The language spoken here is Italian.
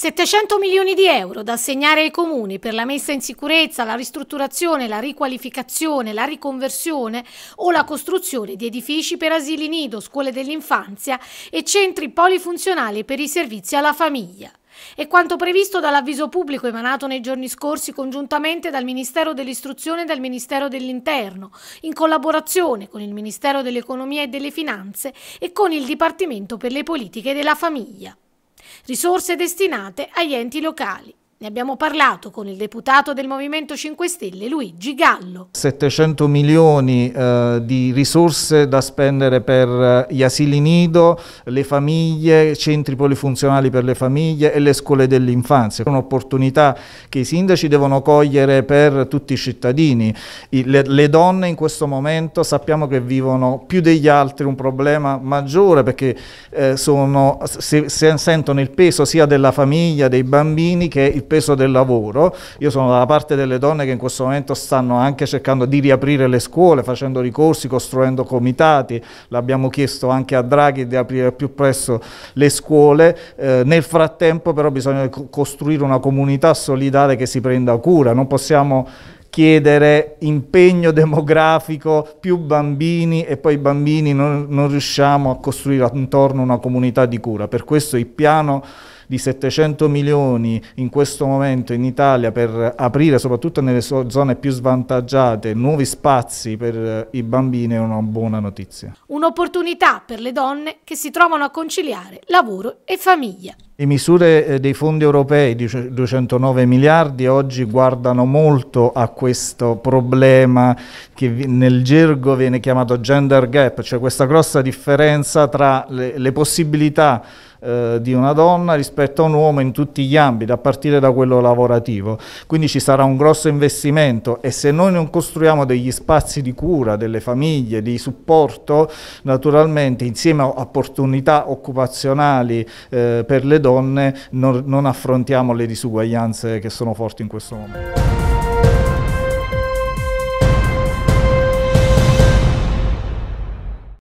700 milioni di euro da assegnare ai comuni per la messa in sicurezza, la ristrutturazione, la riqualificazione, la riconversione o la costruzione di edifici per asili nido, scuole dell'infanzia e centri polifunzionali per i servizi alla famiglia. È quanto previsto dall'avviso pubblico emanato nei giorni scorsi congiuntamente dal Ministero dell'Istruzione e dal Ministero dell'Interno, in collaborazione con il Ministero dell'Economia e delle Finanze e con il Dipartimento per le politiche della famiglia risorse destinate agli enti locali. Ne abbiamo parlato con il deputato del Movimento 5 Stelle Luigi Gallo. 700 milioni eh, di risorse da spendere per eh, gli asili nido, le famiglie, centri polifunzionali per le famiglie e le scuole dell'infanzia. È un'opportunità che i sindaci devono cogliere per tutti i cittadini. le, le donne in questo momento sappiamo che vivono più degli altri un problema maggiore perché eh, sono, se, se sentono il peso sia della famiglia, dei bambini che il peso del lavoro. Io sono dalla parte delle donne che in questo momento stanno anche cercando di riaprire le scuole, facendo ricorsi, costruendo comitati. L'abbiamo chiesto anche a Draghi di aprire più presto le scuole. Eh, nel frattempo però bisogna costruire una comunità solidale che si prenda cura. Non possiamo chiedere impegno demografico, più bambini e poi i bambini non, non riusciamo a costruire intorno una comunità di cura. Per questo il piano di 700 milioni in questo momento in Italia per aprire soprattutto nelle zone più svantaggiate nuovi spazi per eh, i bambini è una buona notizia. Un'opportunità per le donne che si trovano a conciliare lavoro e famiglia. Le misure eh, dei fondi europei di 209 miliardi oggi guardano molto a questo problema che nel gergo viene chiamato gender gap, cioè questa grossa differenza tra le, le possibilità eh, di una donna rispetto a un uomo in tutti gli ambiti, a partire da quello lavorativo. Quindi ci sarà un grosso investimento e se noi non costruiamo degli spazi di cura delle famiglie, di supporto, naturalmente insieme a opportunità occupazionali eh, per le donne, donne non, non affrontiamo le disuguaglianze che sono forti in questo momento.